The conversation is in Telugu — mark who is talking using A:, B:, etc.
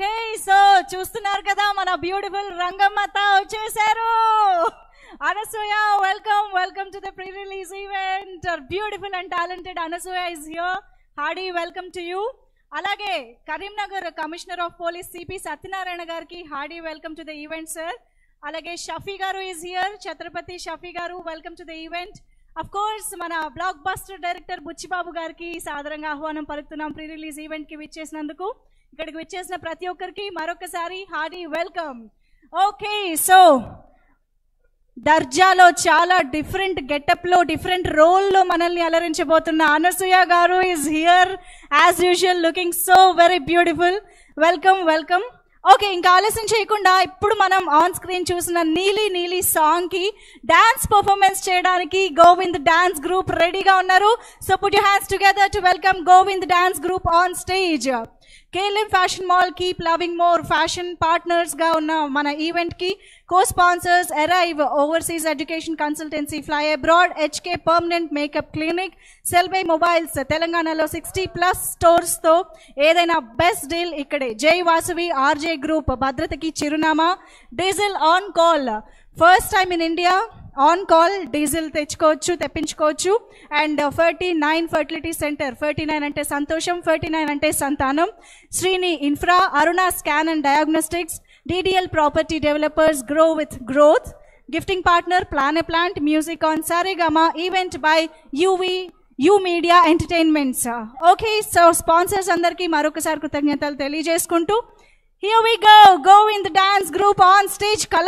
A: ఓకే సో చూస్తున్నారు కదా మన బ్యూటిఫుల్ రంగమ్మత వచ్చేసారు Anasuya welcome welcome to the pre release event beautiful and talented Anasuya is here hearty welcome to you అలాగే Karimnagar commissioner of police CP Satyanarayana గారికి hearty welcome to the event sir అలాగే Shafi garu is here Chatrapathi Shafi garu welcome to the event of course మన బ్లాక్ బస్టర్ డైరెక్టర్ బుచ్చిబాబు గారికి సాదరంగా ఆహ్వానం పలుకుతున్నాం ప్రీ రిలీజ్ ఈవెంట్కి విచ్చేసినందుకు ఇక్కడికి వచ్చేసిన ప్రతి ఒక్కరికి మరొకసారి హార్డీ వెల్కమ్ ఓకే సో దర్జాలో చాలా డిఫరెంట్ గెటప్లో డిఫరెంట్ రోల్లో మనల్ని అలరించబోతున్న Anasuya garu is here as usual looking so very beautiful welcome welcome okay ఇంకా ఆలస్యం చేయకుండా ఇప్పుడు మనం ఆన్ స్క్రీన్ చూసిన నీలి నీలి సాంగ్కి డాన్స్ పర్ఫార్మెన్స్ చేయడానికి గోవింద్ డాన్స్ గ్రూప్ రెడీగా ఉన్నారు so put you hands together to welcome Govind dance group on stage KLM fashion mall keep loving more fashion పార్ట్నర్స్గా ఉన్న మన ఈవెంట్కి co sponsors arrive overseas education consultancy fly abroad HK permanent makeup clinic Cellbay mobiles తెలంగాణలో సిక్స్టీ ప్లస్ స్టోర్స్తో ఏదైనా బెస్ట్ డీల్ ఇక్కడే జై వాసవి ఆర్జే గ్రూప్ భద్రతకి చిరునామా diesel on call first time in India on call diesel తెచ్చుకోవచ్చు తెప్పించుకోవచ్చు and forty nine fertility centre forty nine అంటే సంతోషం ఫర్టీ నైన్ అంటే సంతానం Srini infra Aruna scan and diagnostics DDL property developers grow with growth gifting partner plan plant music on Saregama event by UV U media entertainments okay so sponsors అందరికీ మరొకసారి కృతజ్ఞతలు తెలియజేసుకుంటూ here we go go in the dance group on stage colour